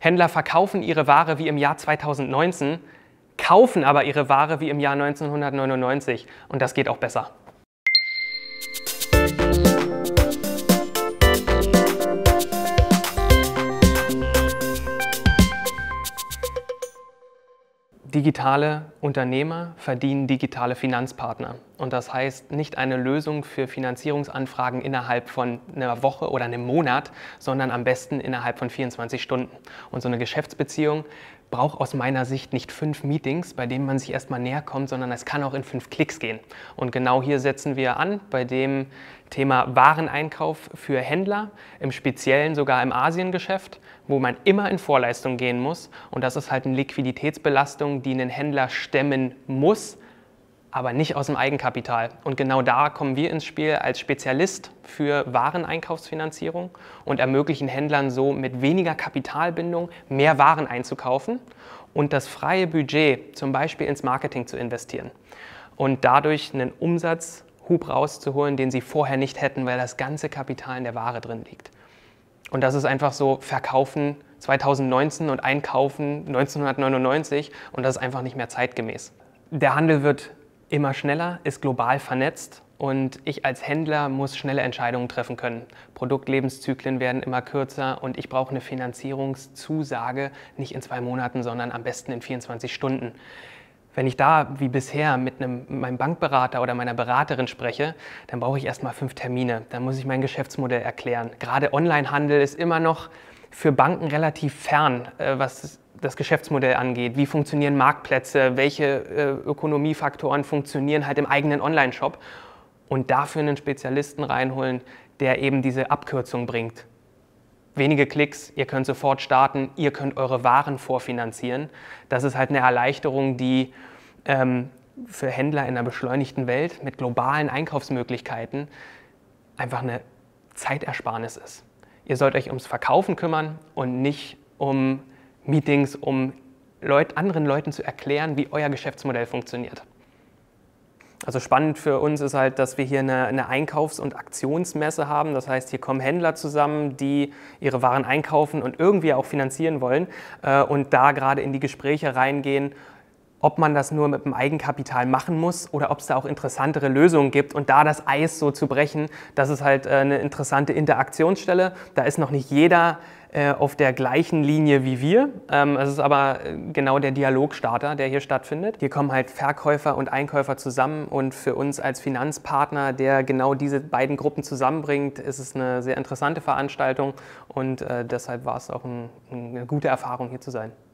Händler verkaufen ihre Ware wie im Jahr 2019, kaufen aber ihre Ware wie im Jahr 1999 und das geht auch besser. Digitale Unternehmer verdienen digitale Finanzpartner. Und das heißt nicht eine Lösung für Finanzierungsanfragen innerhalb von einer Woche oder einem Monat, sondern am besten innerhalb von 24 Stunden. Und so eine Geschäftsbeziehung braucht aus meiner Sicht nicht fünf Meetings, bei denen man sich erstmal näher kommt, sondern es kann auch in fünf Klicks gehen. Und genau hier setzen wir an bei dem Thema Wareneinkauf für Händler, im Speziellen sogar im Asiengeschäft, wo man immer in Vorleistung gehen muss. Und das ist halt eine Liquiditätsbelastung, die einen Händler stemmen muss, aber nicht aus dem Eigenkapital. Und genau da kommen wir ins Spiel als Spezialist für Wareneinkaufsfinanzierung und ermöglichen Händlern so mit weniger Kapitalbindung mehr Waren einzukaufen und das freie Budget zum Beispiel ins Marketing zu investieren und dadurch einen Umsatzhub rauszuholen, den sie vorher nicht hätten, weil das ganze Kapital in der Ware drin liegt. Und das ist einfach so Verkaufen 2019 und Einkaufen 1999 und das ist einfach nicht mehr zeitgemäß. Der Handel wird immer schneller, ist global vernetzt und ich als Händler muss schnelle Entscheidungen treffen können. Produktlebenszyklen werden immer kürzer und ich brauche eine Finanzierungszusage nicht in zwei Monaten, sondern am besten in 24 Stunden. Wenn ich da wie bisher mit einem, meinem Bankberater oder meiner Beraterin spreche, dann brauche ich erstmal fünf Termine. Dann muss ich mein Geschäftsmodell erklären. Gerade Onlinehandel ist immer noch für Banken relativ fern, äh, was das Geschäftsmodell angeht. Wie funktionieren Marktplätze? Welche äh, Ökonomiefaktoren funktionieren halt im eigenen Online-Shop? Und dafür einen Spezialisten reinholen, der eben diese Abkürzung bringt. Wenige Klicks, ihr könnt sofort starten, ihr könnt eure Waren vorfinanzieren. Das ist halt eine Erleichterung, die ähm, für Händler in einer beschleunigten Welt mit globalen Einkaufsmöglichkeiten einfach eine Zeitersparnis ist. Ihr sollt euch ums Verkaufen kümmern und nicht um Meetings, um Leut, anderen Leuten zu erklären, wie euer Geschäftsmodell funktioniert. Also spannend für uns ist halt, dass wir hier eine, eine Einkaufs- und Aktionsmesse haben. Das heißt, hier kommen Händler zusammen, die ihre Waren einkaufen und irgendwie auch finanzieren wollen äh, und da gerade in die Gespräche reingehen, ob man das nur mit dem Eigenkapital machen muss oder ob es da auch interessantere Lösungen gibt. Und da das Eis so zu brechen, das ist halt äh, eine interessante Interaktionsstelle. Da ist noch nicht jeder äh, auf der gleichen Linie wie wir. Ähm, es ist aber äh, genau der Dialogstarter, der hier stattfindet. Hier kommen halt Verkäufer und Einkäufer zusammen und für uns als Finanzpartner, der genau diese beiden Gruppen zusammenbringt, ist es eine sehr interessante Veranstaltung und deshalb war es auch eine gute Erfahrung hier zu sein.